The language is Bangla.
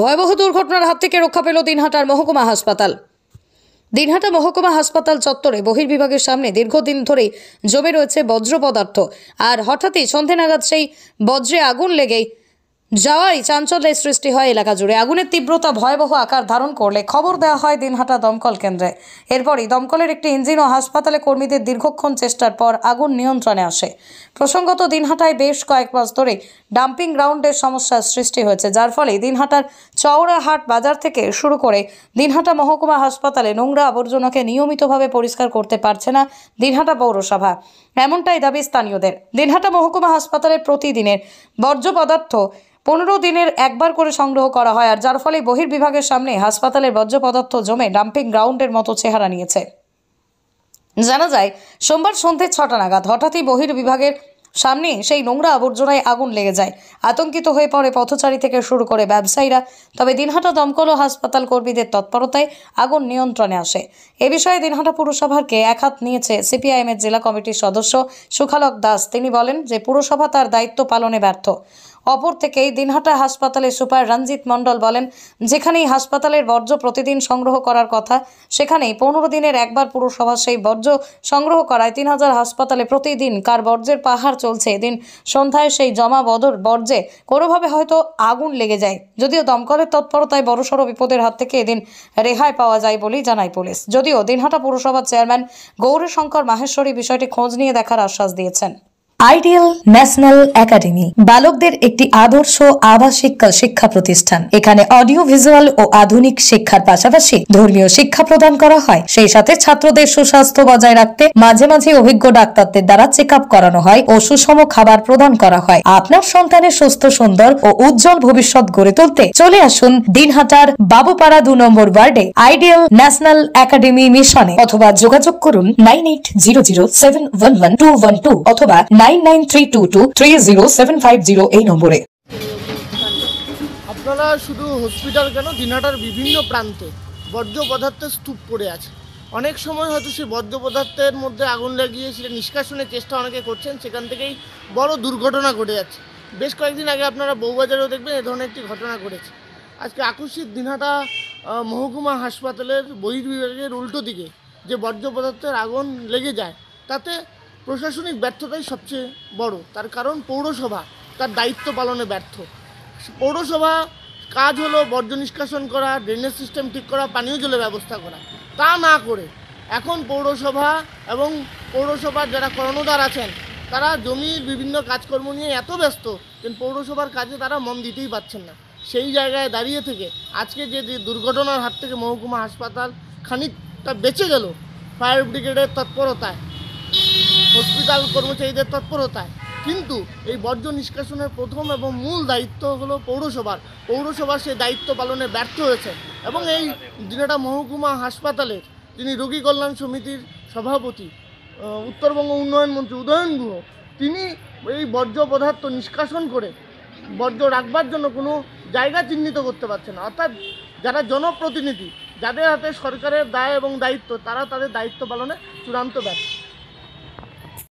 ভয়াবহ দুর্ঘটনার হাত থেকে রক্ষা পেল দিনহাটার মহকুমা হাসপাতাল দিনহাটা মহকুমা হাসপাতাল চত্বরে বহির্বিভাগের সামনে দীর্ঘদিন ধরে জমে রয়েছে বজ্র পদার্থ আর হঠাৎই সন্ধে নাগাদ সেই বজ্রে আগুন লেগেই যাওয়াই চাঞ্চল্যের সৃষ্টি হয় এলাকা জুড়ে আগুনের তীব্রতা ভয়াবহ আকার ধারণ করলে খবর দেওয়া হয় দিনহাটা দমকল কেন্দ্রে এরপরই দমকলের একটি ইঞ্জিন ও হাসপাতালে কর্মীদের দীর্ঘক্ষণ চেষ্টার পর আগুন নিয়ন্ত্রণে আসে প্রসঙ্গত দিনহাটায় বেশ কয়েক মাস ধরে ডাম্পিং গ্রাউন্ডের সমস্যার সৃষ্টি হয়েছে যার ফলে দিনহাটার চওড়াহাট বাজার থেকে শুরু করে দিনহাটা মহকুমা হাসপাতালে নোংরা আবর্জনাকে নিয়মিতভাবে পরিষ্কার করতে পারছে না দিনহাটা পৌরসভা এমনটাই দাবি স্থানীয়দের দিনহাটা মহকুমা হাসপাতালে প্রতিদিনের বর্জ্য পদার্থ পনেরো দিনের একবার করে সংগ্রহ করা হয় আর যার ফলে বহির্বিভাগের সামনে হাসপাতালের বর্জ্য পদার্থ জমে ডাম্পিং গ্রাউন্ডের মতো চেহারা নিয়েছে জানা যায় সোমবার সন্ধে ছটা নাগাদ হঠাৎই বহির্বিভাগের সামনে সেই নোংরা আবর্জনায় আগুন লেগে যায় আতঙ্কিত হয়ে পড়ে পথচারী থেকে শুরু করে ব্যবসায়ীরা তবে দিনহাটা দমকল ও হাসপাতাল কর্মীদের তৎপরতায় আগুন নিয়ন্ত্রণে আসে এ বিষয়ে দিনহাটা পুরসভাকে একহাত নিয়েছে সিপিআইএমের জেলা কমিটির সদস্য সুখালক দাস তিনি বলেন যে পুরসভা তার দায়িত্ব পালনে ব্যর্থ অপর থেকেই দিনহাটা হাসপাতালে সুপার রঞ্জিত মণ্ডল বলেন যেখানেই হাসপাতালের বর্জ্য প্রতিদিন সংগ্রহ করার কথা সেখানেই পনেরো দিনের একবার পুরসভা সেই বর্জ্য সংগ্রহ করায় তিন হাজার হাসপাতালে প্রতিদিন কার বর্জ্যের পাহাড় চলছে এদিন সন্ধ্যায় সেই জমা বদর বর্জ্যে কোনোভাবে হয়তো আগুন লেগে যায় যদিও দমকলের তৎপরতায় বড়সড় বিপদের হাত থেকে এদিন রেহাই পাওয়া যায় বলেই জানায় পুলিশ যদিও দিনহাটা পুরসভার চেয়ারম্যান গৌরীশঙ্কর মাহেশ্বরী বিষয়টি খোঁজ নিয়ে দেখার আশ্বাস দিয়েছেন আইডিয়াল ন্যাশনাল একাডেমি বালকদের একটি আদর্শ আবাসিক শিক্ষা প্রতিষ্ঠান এখানে অডিও ভিজুয়াল ও আধুনিক শিক্ষার পাশাপাশি ধর্মীয় শিক্ষা প্রদান করা হয় সেই সাথে ছাত্রদের সুস্বাস্থ্য বজায় রাখতে মাঝে মাঝে অভিজ্ঞ ডাক্তারদের দ্বারা চেক করানো হয় ও সুষম খাবার প্রদান করা হয় আপনার সন্তানের সুস্থ সুন্দর ও উজ্জ্বল ভবিষ্যৎ গড়ে তুলতে চলে আসুন দিনহাটার বাবুপাড়া দু নম্বর ওয়ার্ডে আইডিয়াল ন্যাশনাল একাডেমি মিশনে অথবা যোগাযোগ করুন nine eight zero zero seven one one two one two অথবা nine nine three two two three zero seven five zero এই নম্বরে আপনারা শুধু হসপিটাল কেন দিনাটার বিভিন্ন প্রান্তে বর্জ্য পদার্থের স্তূপ পড়ে আছে অনেক সময় হয়তো সেই বর্জ্য পদার্থের মধ্যে আগুন লাগিয়ে সেটা নিষ্কাশনের চেষ্টা অনেকে করছেন সেখান থেকেই বড় দুর্ঘটনা ঘটে যাচ্ছে বেশ কয়েকদিন আগে আপনারা বউবাজারেও দেখবেন এ ধরনের একটি ঘটনা ঘটেছে আজকে আকস্মিক দিনহাটা মহকুমা হাসপাতালের বহির্বিভাগের উল্টো দিকে যে বর্জ্য পদার্থের আগুন লেগে যায় তাতে প্রশাসনিক ব্যর্থতাই সবচেয়ে বড় তার কারণ পৌরসভা তার দায়িত্ব পালনে ব্যর্থ পৌরসভা কাজ হলো বর্জ্য নিষ্কাশন করা ড্রেনেজ সিস্টেম ঠিক করা পানীয় জলের ব্যবস্থা করা তা না করে এখন পৌরসভা এবং পৌরসভার যারা কর্ণধার আছেন তারা জমির বিভিন্ন কাজকর্ম নিয়ে এত ব্যস্ত কিন্তু পৌরসভার কাজে তারা মন দিতেই পারছেন না সেই জায়গায় দাঁড়িয়ে থেকে আজকে যে দুর্ঘটনার হাত থেকে মহকুমা হাসপাতাল খানিকটা বেঁচে গেল ফায়ার ব্রিগেডের তৎপরতায় হসপিটাল কর্মচারীদের তৎপরতায় কিন্তু এই বর্জ্য নিষ্কাশনের প্রথম এবং মূল দায়িত্ব হলো পৌরসভার পৌরসভা সেই দায়িত্ব পালনে ব্যর্থ হয়েছে এবং এই দিনটা মহকুমা হাসপাতালের যিনি রোগী কল্যাণ সমিতির সভাপতি উত্তরবঙ্গ উন্নয়ন মন্ত্রী উদয়ন গুহ তিনি এই বর্জ্য পদার্থ নিষ্কাশন করে বর্জ্য রাখবার জন্য কোনো জায়গা চিহ্নিত করতে পারছে না অর্থাৎ যারা জনপ্রতিনিধি যাদের হাতে সরকারের দায় এবং দায়িত্ব তারা তাদের দায়িত্ব পালনে চূড়ান্ত ব্যর্থ